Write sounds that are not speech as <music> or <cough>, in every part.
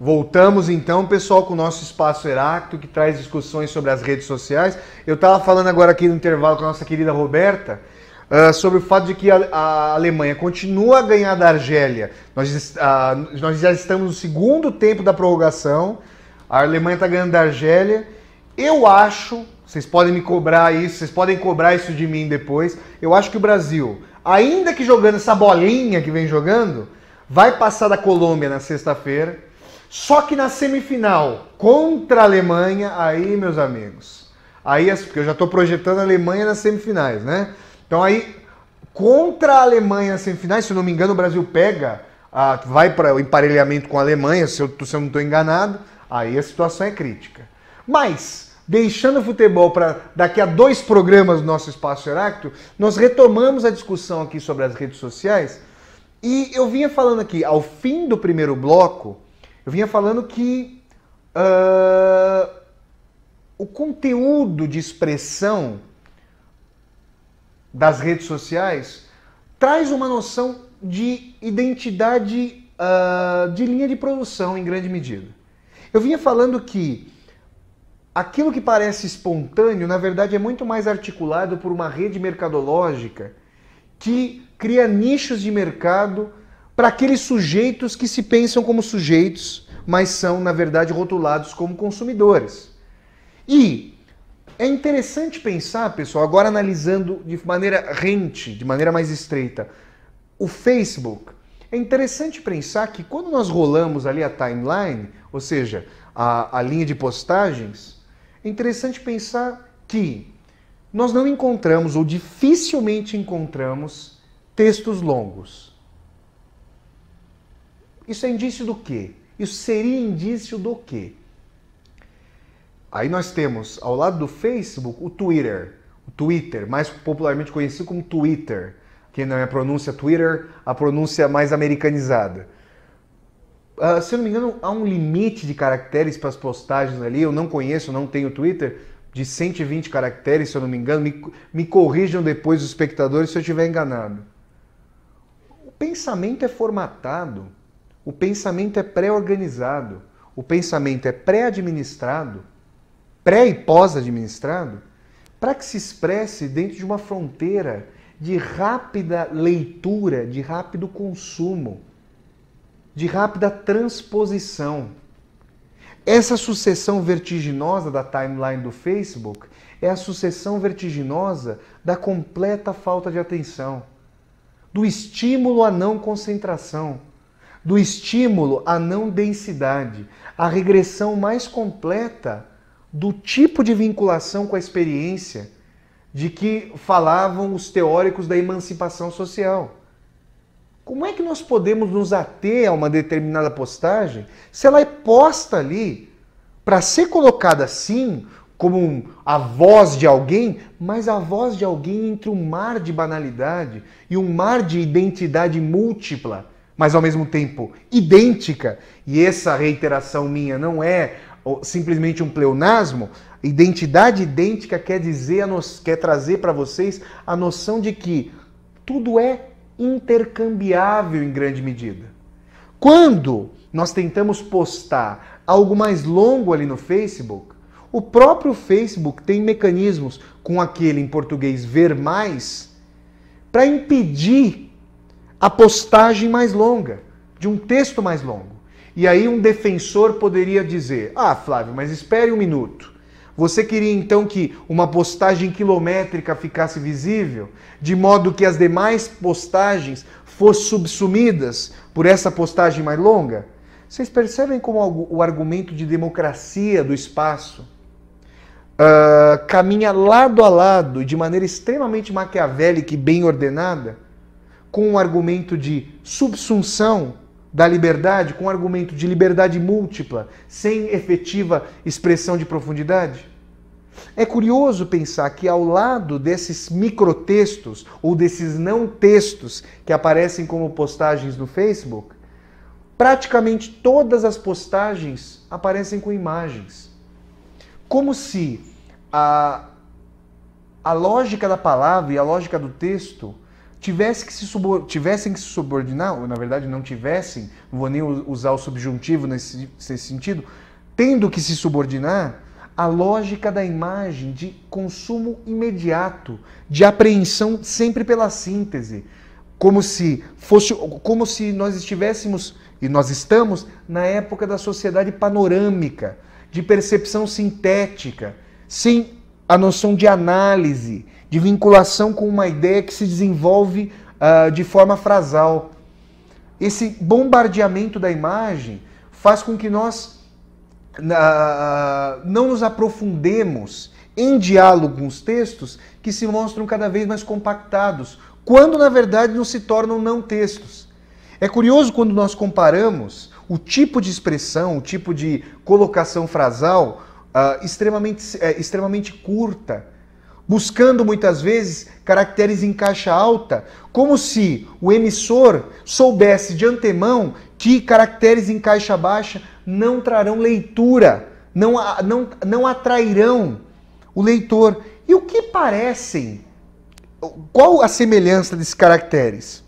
Voltamos então, pessoal, com o nosso espaço Heracto, que traz discussões sobre as redes sociais. Eu estava falando agora aqui no intervalo com a nossa querida Roberta uh, sobre o fato de que a, a, Alemanha continua a ganhar da Argélia. Nós, uh, nós já estamos no segundo tempo da prorrogação, a Alemanha está ganhando da Argélia. Eu acho, vocês podem me cobrar isso, vocês podem cobrar isso de mim depois. Eu acho que o Brasil, ainda que jogando essa bolinha que vem jogando, vai passar da Colômbia na sexta-feira só que na semifinal contra a Alemanha, aí, meus amigos, aí assim, porque eu já estou projetando a Alemanha nas semifinais, né? Então aí contra a Alemanha nas semifinais, se eu não me engano, o Brasil pega, vai para o emparelhamento com a Alemanha, se eu, se eu não estou enganado, aí a situação é crítica. Mas deixando o futebol para daqui a dois programas do nosso espaço Heráclito, nós retomamos a discussão aqui sobre as redes sociais. E eu vinha falando aqui, ao fim do primeiro bloco, eu vinha falando que uh, o conteúdo de expressão das redes sociais traz uma noção de identidade uh, de linha de produção em grande medida. Eu vinha falando que aquilo que parece espontâneo, na verdade, é muito mais articulado por uma rede mercadológica que cria nichos de mercado para aqueles sujeitos que se pensam como sujeitos, mas são, na verdade, rotulados como consumidores. E é interessante pensar, pessoal, agora analisando de maneira rente, de maneira mais estreita, o Facebook. É interessante pensar que quando nós rolamos ali a timeline, ou seja, a, a linha de postagens, é interessante pensar que nós não encontramos ou dificilmente encontramos textos longos. Isso é indício do quê? Isso seria indício do quê? Aí nós temos ao lado do Facebook o Twitter, o Twitter, mais popularmente conhecido como Twitter, que não é a pronúncia Twitter, a pronúncia mais americanizada. Uh, se eu não me engano, há um limite de caracteres para as postagens ali. Eu não conheço, não tenho Twitter, de 120 caracteres, se eu não me engano. Me, me corrijam depois os espectadores se eu estiver enganado. O pensamento é formatado o pensamento é pré-organizado, o pensamento é pré-administrado, pré e pós-administrado, para que se expresse dentro de uma fronteira de rápida leitura, de rápido consumo, de rápida transposição. Essa sucessão vertiginosa da timeline do Facebook é a sucessão vertiginosa da completa falta de atenção, do estímulo à não concentração, do estímulo à não densidade, a regressão mais completa do tipo de vinculação com a experiência de que falavam os teóricos da emancipação social. Como é que nós podemos nos ater a uma determinada postagem se ela é posta ali para ser colocada assim, como a voz de alguém, mas a voz de alguém entre um mar de banalidade e um mar de identidade múltipla? mas ao mesmo tempo idêntica, e essa reiteração minha não é simplesmente um pleonasmo, identidade idêntica quer dizer, quer trazer para vocês a noção de que tudo é intercambiável em grande medida. Quando nós tentamos postar algo mais longo ali no Facebook, o próprio Facebook tem mecanismos com aquele em português ver mais para impedir a postagem mais longa, de um texto mais longo. E aí um defensor poderia dizer: Ah, Flávio, mas espere um minuto. Você queria então que uma postagem quilométrica ficasse visível, de modo que as demais postagens fossem subsumidas por essa postagem mais longa? Vocês percebem como o argumento de democracia do espaço uh, caminha lado a lado e de maneira extremamente maquiavélica e bem ordenada? com o um argumento de subsunção da liberdade, com o um argumento de liberdade múltipla, sem efetiva expressão de profundidade? É curioso pensar que ao lado desses microtextos ou desses não textos que aparecem como postagens no Facebook, praticamente todas as postagens aparecem com imagens. Como se a, a lógica da palavra e a lógica do texto tivesse que se subor... tivessem que se subordinar, ou na verdade não tivessem, não vou nem usar o subjuntivo nesse, nesse sentido, tendo que se subordinar à lógica da imagem de consumo imediato, de apreensão sempre pela síntese, como se fosse como se nós estivéssemos e nós estamos na época da sociedade panorâmica, de percepção sintética, sem a noção de análise, de vinculação com uma ideia que se desenvolve uh, de forma frasal. Esse bombardeamento da imagem faz com que nós uh, não nos aprofundemos em diálogo com os textos que se mostram cada vez mais compactados, quando na verdade não se tornam não textos. É curioso quando nós comparamos o tipo de expressão, o tipo de colocação frasal uh, extremamente, uh, extremamente curta buscando muitas vezes caracteres em caixa alta, como se o emissor soubesse de antemão que caracteres em caixa baixa não trarão leitura, não, não, não atrairão o leitor. E o que parecem? Qual a semelhança desses caracteres?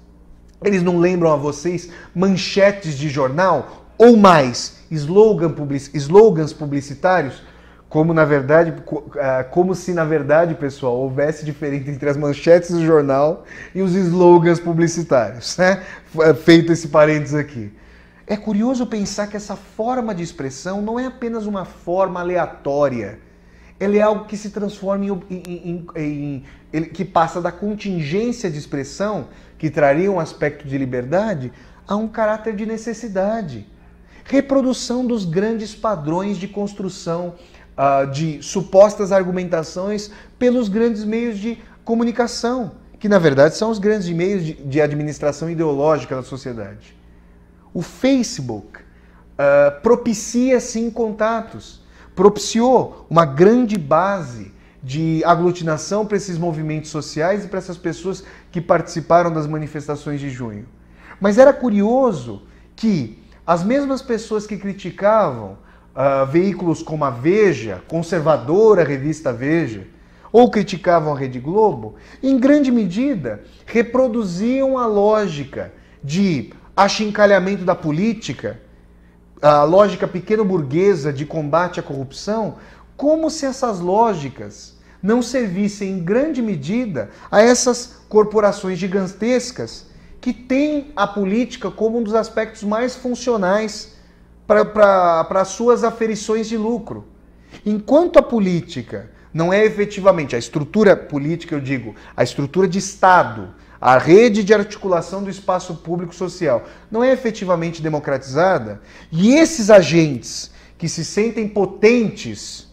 Eles não lembram a vocês manchetes de jornal ou mais slogans publicitários? Como na verdade, é, como se na verdade, pessoal, houvesse diferença entre as manchetes do jornal e os slogans publicitários, né? É, feito esse parênteses aqui. É curioso pensar que essa forma de expressão não é apenas uma forma aleatória. Ela é algo que se transforma em, em, em, em que passa da contingência de expressão, que traria um aspecto de liberdade, a um caráter de necessidade. Reprodução dos grandes padrões de construção uh, de supostas argumentações pelos grandes meios de comunicação, que na verdade são os grandes meios de, de administração ideológica da sociedade. O Facebook uh, propicia sim contatos, propiciou uma grande base de aglutinação para esses movimentos sociais e para essas pessoas que participaram das manifestações de junho. Mas era curioso que as mesmas pessoas que criticavam uh, veículos como a Veja, conservadora revista Veja, ou criticavam a Rede Globo, em grande medida reproduziam a lógica de achincalhamento da política, a lógica pequeno-burguesa de combate à corrupção, como se essas lógicas não servissem em grande medida a essas corporações gigantescas que têm a política como um dos aspectos mais funcionais para as suas aferições de lucro. Enquanto a política não é efetivamente a estrutura política, eu digo, a estrutura de Estado, a rede de articulação do espaço público social, não é efetivamente democratizada, e esses agentes que se sentem potentes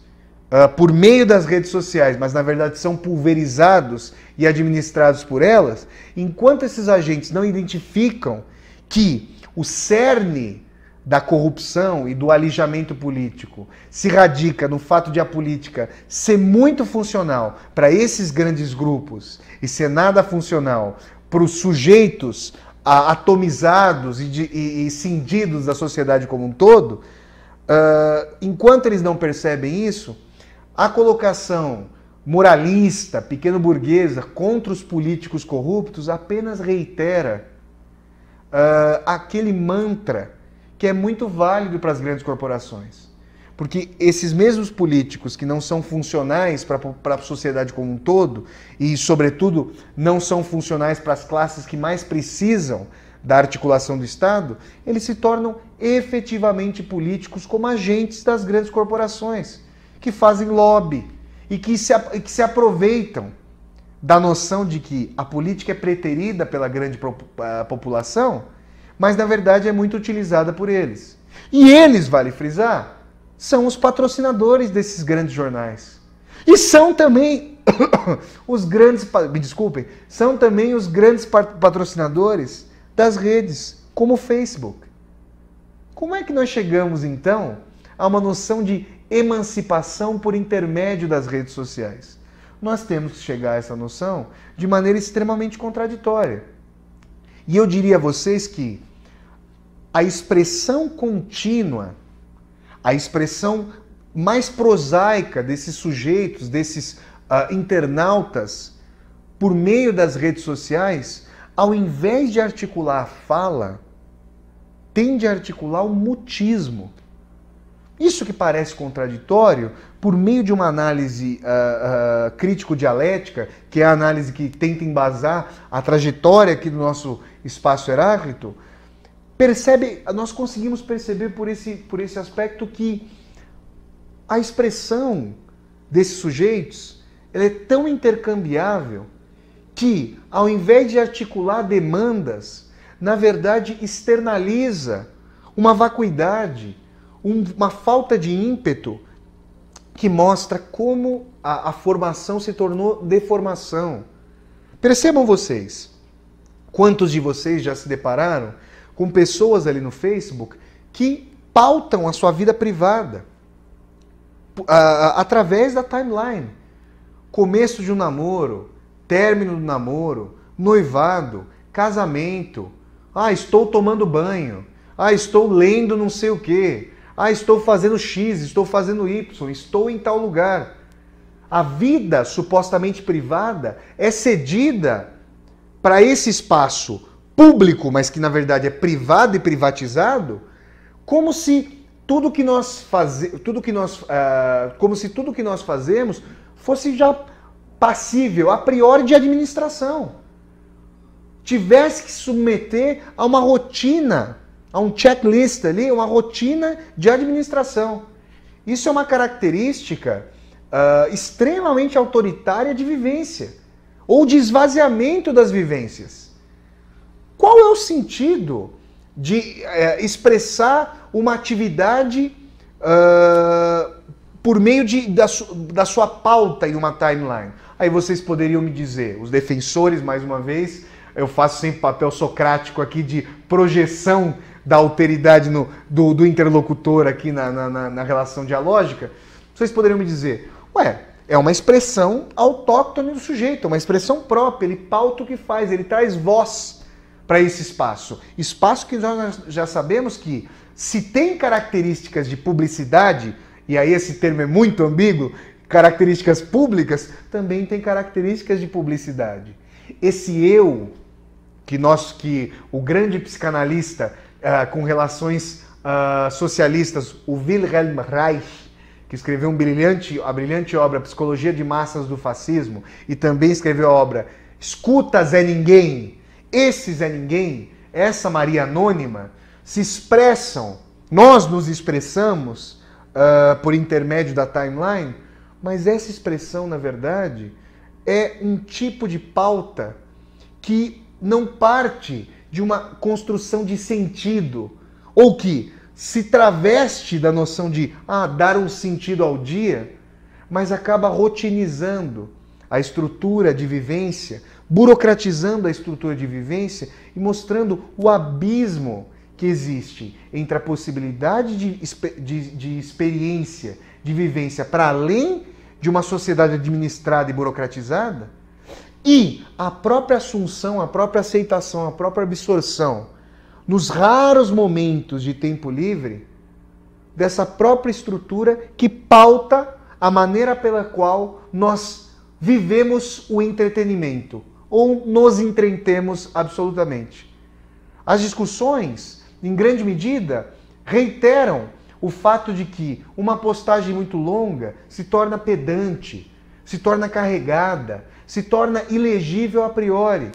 uh, por meio das redes sociais, mas na verdade são pulverizados e administrados por elas, enquanto esses agentes não identificam que o cerne da corrupção e do alijamento político se radica no fato de a política ser muito funcional para esses grandes grupos e ser nada funcional para os sujeitos atomizados e, de, e, e cindidos da sociedade como um todo, uh, enquanto eles não percebem isso, a colocação moralista, pequeno burguesa, contra os políticos corruptos apenas reitera uh, aquele mantra que é muito válido para as grandes corporações. Porque esses mesmos políticos que não são funcionais para a sociedade como um todo, e, sobretudo, não são funcionais para as classes que mais precisam da articulação do Estado, eles se tornam efetivamente políticos como agentes das grandes corporações, que fazem lobby e que se, que se aproveitam da noção de que a política é preterida pela grande eh, população mas na verdade é muito utilizada por eles. E eles, vale frisar, são os patrocinadores desses grandes jornais. E são também <coughs> os grandes, me desculpem, são também os grandes patrocinadores das redes, como o Facebook. Como é que nós chegamos então a uma noção de emancipação por intermédio das redes sociais? Nós temos que chegar a essa noção de maneira extremamente contraditória. E eu diria a vocês que a expressão contínua, a expressão mais prosaica desses sujeitos, desses uh, internautas, por meio das redes sociais, ao invés de articular a fala, tende a articular o mutismo. Isso que parece contraditório, por meio de uma análise uh, uh, crítico-dialética, que é a análise que tenta embasar a trajetória aqui do nosso espaço Heráclito, percebe, nós conseguimos perceber por esse, por esse aspecto que a expressão desses sujeitos é tão intercambiável que, ao invés de articular demandas, na verdade externaliza uma vacuidade uma falta de ímpeto que mostra como a, a formação se tornou deformação. Percebam vocês, quantos de vocês já se depararam com pessoas ali no Facebook que pautam a sua vida privada através da timeline. Começo de um namoro, término do namoro, noivado, casamento. Ah, estou tomando banho. Ah, estou lendo não sei o quê. Ah, estou fazendo X, estou fazendo Y, estou em tal lugar. A vida supostamente privada é cedida para esse espaço público, mas que na verdade é privado e privatizado, como se tudo que nós fazemos, tudo que nós, ah, como se tudo que nós fazemos fosse já passível a priori de administração. Tivesse que submeter a uma rotina um checklist ali, uma rotina de administração. Isso é uma característica uh, extremamente autoritária de vivência ou de esvaziamento das vivências. Qual é o sentido de uh, expressar uma atividade uh, por meio de, da, su, da sua pauta em uma timeline? Aí vocês poderiam me dizer, os defensores, mais uma vez, eu faço sempre papel socrático aqui de projeção da alteridade no, do, do, interlocutor aqui na, na, na relação dialógica, vocês poderiam me dizer, ué, é uma expressão autóctone do sujeito, é uma expressão própria, ele pauta o que faz, ele traz voz para esse espaço. Espaço que nós já sabemos que, se tem características de publicidade, e aí esse termo é muito ambíguo, características públicas, também tem características de publicidade. Esse eu que nós que o grande psicanalista é, com relações uh, socialistas, o Wilhelm Reich, que escreveu um brilhante, a brilhante obra Psicologia de Massas do Fascismo e também escreveu a obra Escuta Zé Ninguém, esse Zé Ninguém, essa Maria Anônima, se expressam, nós nos expressamos uh, por intermédio da timeline, mas essa expressão, na verdade, é um tipo de pauta que não parte de uma construção de sentido, ou que se traveste da noção de ah, dar um sentido ao dia, mas acaba rotinizando a estrutura de vivência, burocratizando a estrutura de vivência e mostrando o abismo que existe entre a possibilidade de, de, de experiência, de vivência para além de uma sociedade administrada e burocratizada e a própria assunção, a própria aceitação, a própria absorção, nos raros momentos de tempo livre, dessa própria estrutura que pauta a maneira pela qual nós vivemos o entretenimento ou nos entretemos absolutamente. As discussões, em grande medida, reiteram o fato de que uma postagem muito longa se torna pedante, se torna carregada, se torna ilegível a priori.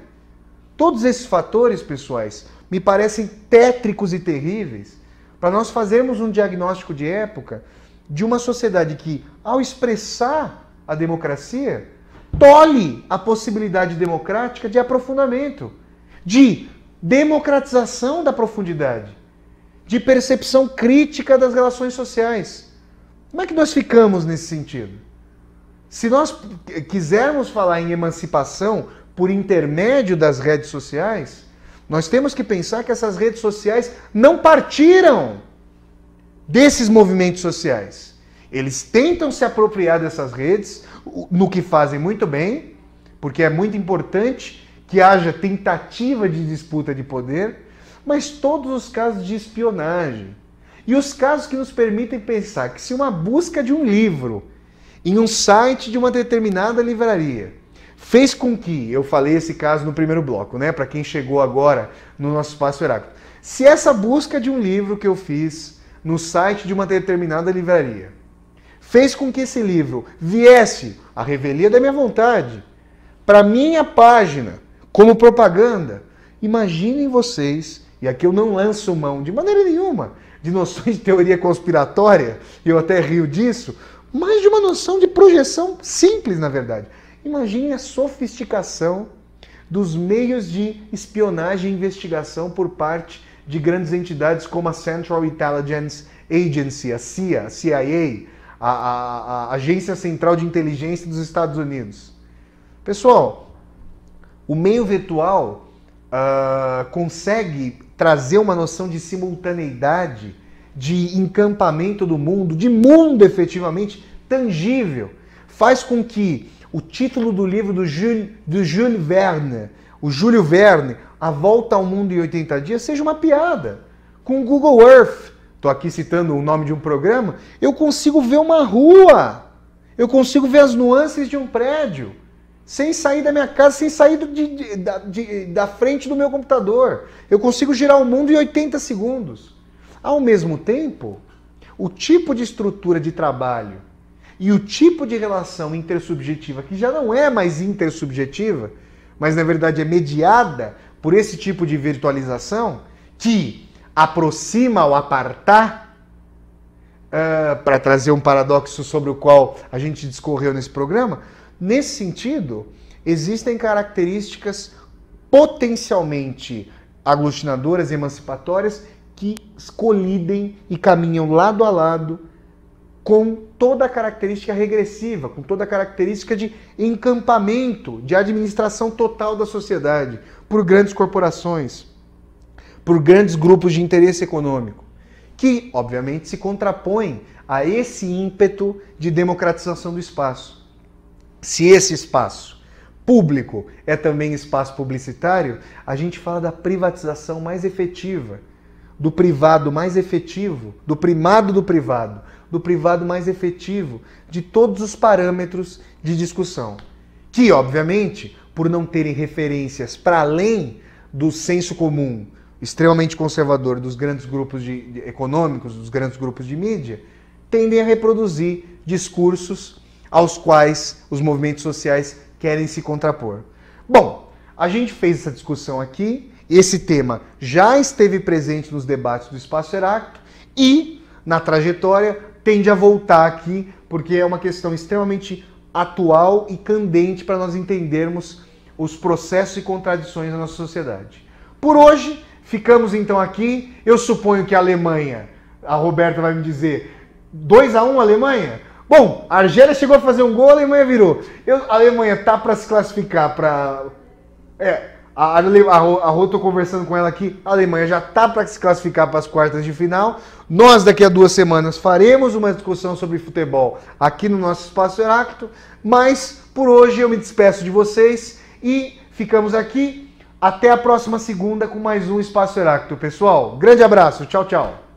Todos esses fatores, pessoais, me parecem tétricos e terríveis para nós fazermos um diagnóstico de época de uma sociedade que, ao expressar a democracia, tolhe a possibilidade democrática de aprofundamento, de democratização da profundidade, de percepção crítica das relações sociais. Como é que nós ficamos nesse sentido? Se nós quisermos falar em emancipação por intermédio das redes sociais, nós temos que pensar que essas redes sociais não partiram desses movimentos sociais. Eles tentam se apropriar dessas redes, no que fazem muito bem, porque é muito importante que haja tentativa de disputa de poder, mas todos os casos de espionagem e os casos que nos permitem pensar que se uma busca de um livro em um site de uma determinada livraria fez com que, eu falei esse caso no primeiro bloco, né, para quem chegou agora no nosso espaço Heráclito. Se essa busca de um livro que eu fiz no site de uma determinada livraria fez com que esse livro viesse à revelia da minha vontade para minha página como propaganda, imaginem vocês, e aqui eu não lanço mão de maneira nenhuma de noções de teoria conspiratória, eu até rio disso, mas de uma noção de projeção simples, na verdade. Imagine a sofisticação dos meios de espionagem e investigação por parte de grandes entidades como a Central Intelligence Agency, a CIA, a CIA, a, a, a Agência Central de Inteligência dos Estados Unidos. Pessoal, o meio virtual uh, consegue trazer uma noção de simultaneidade de encampamento do mundo, de mundo efetivamente tangível. Faz com que o título do livro do Jules, do Jules Verne, o Júlio Verne, A Volta ao Mundo em 80 Dias, seja uma piada. Com o Google Earth, estou aqui citando o nome de um programa, eu consigo ver uma rua, eu consigo ver as nuances de um prédio, sem sair da minha casa, sem sair de, de, de, da frente do meu computador. Eu consigo girar o mundo em 80 segundos. Ao mesmo tempo, o tipo de estrutura de trabalho e o tipo de relação intersubjetiva, que já não é mais intersubjetiva, mas na verdade é mediada por esse tipo de virtualização, que aproxima ao apartar, uh, ah, para trazer um paradoxo sobre o qual a gente discorreu nesse programa, nesse sentido, existem características potencialmente aglutinadoras, emancipatórias colidem e caminham lado a lado com toda a característica regressiva, com toda a característica de encampamento, de administração total da sociedade por grandes corporações, por grandes grupos de interesse econômico, que obviamente se contrapõem a esse ímpeto de democratização do espaço. Se esse espaço público é também espaço publicitário, a gente fala da privatização mais efetiva do privado mais efetivo, do primado do privado, do privado mais efetivo de todos os parâmetros de discussão. Que, obviamente, por não terem referências para além do senso comum extremamente conservador dos grandes grupos de, de, econômicos, dos grandes grupos de mídia, tendem a reproduzir discursos aos quais os movimentos sociais querem se contrapor. Bom, a gente fez essa discussão aqui esse tema já esteve presente nos debates do Espaço Heráclito e, na trajetória, tende a voltar aqui, porque é uma questão extremamente atual e candente para nós entendermos os processos e contradições da nossa sociedade. Por hoje, ficamos então aqui. Eu suponho que a Alemanha, a Roberta vai me dizer, 2 a 1 um, Alemanha? Bom, a Argélia chegou a fazer um gol, a Alemanha virou. Eu, a Alemanha tá para se classificar para é, a, a Rô, tô conversando com ela aqui. A Alemanha já tá para se classificar para as quartas de final. Nós, daqui a duas semanas, faremos uma discussão sobre futebol aqui no nosso Espaço Heracto. Mas por hoje eu me despeço de vocês e ficamos aqui. Até a próxima segunda com mais um Espaço Heracto, pessoal. Grande abraço, tchau, tchau.